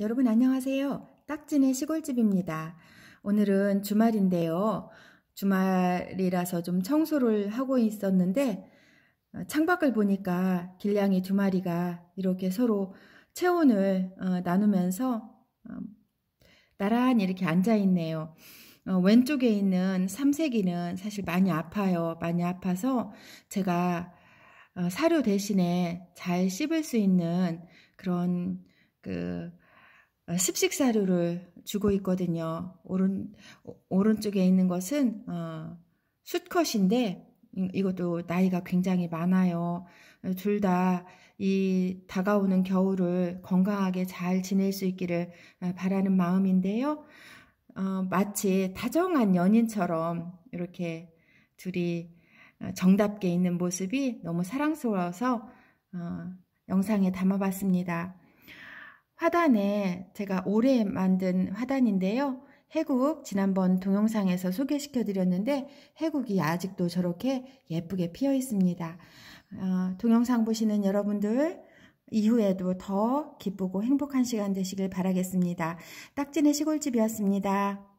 여러분 안녕하세요. 딱지네 시골집입니다. 오늘은 주말인데요. 주말이라서 좀 청소를 하고 있었는데 어, 창밖을 보니까 길냥이 두 마리가 이렇게 서로 체온을 어, 나누면서 어, 나란히 이렇게 앉아 있네요. 왼쪽에 있는 삼색이는 사실 많이 아파요. 많이 아파서 제가 사료 대신에 잘 씹을 수 있는 그런 그 어, 습식 사료를 주고 있거든요. 오른, 오른쪽에 있는 것은 어, 수컷인데 이것도 나이가 굉장히 많아요. 어, 둘다 이 다가오는 겨울을 건강하게 잘 지낼 수 있기를 어, 바라는 마음인데요. 어, 마치 다정한 연인처럼 이렇게 둘이 정답게 있는 모습이 너무 사랑스러워서 어, 영상에 담아봤습니다. 화단에 제가 올해 만든 화단인데요. 해국 지난번 동영상에서 소개시켜 드렸는데 해국이 아직도 저렇게 예쁘게 피어 있습니다. 어, 동영상 보시는 여러분들 이후에도 더 기쁘고 행복한 시간 되시길 바라겠습니다. 딱지네 시골집이었습니다.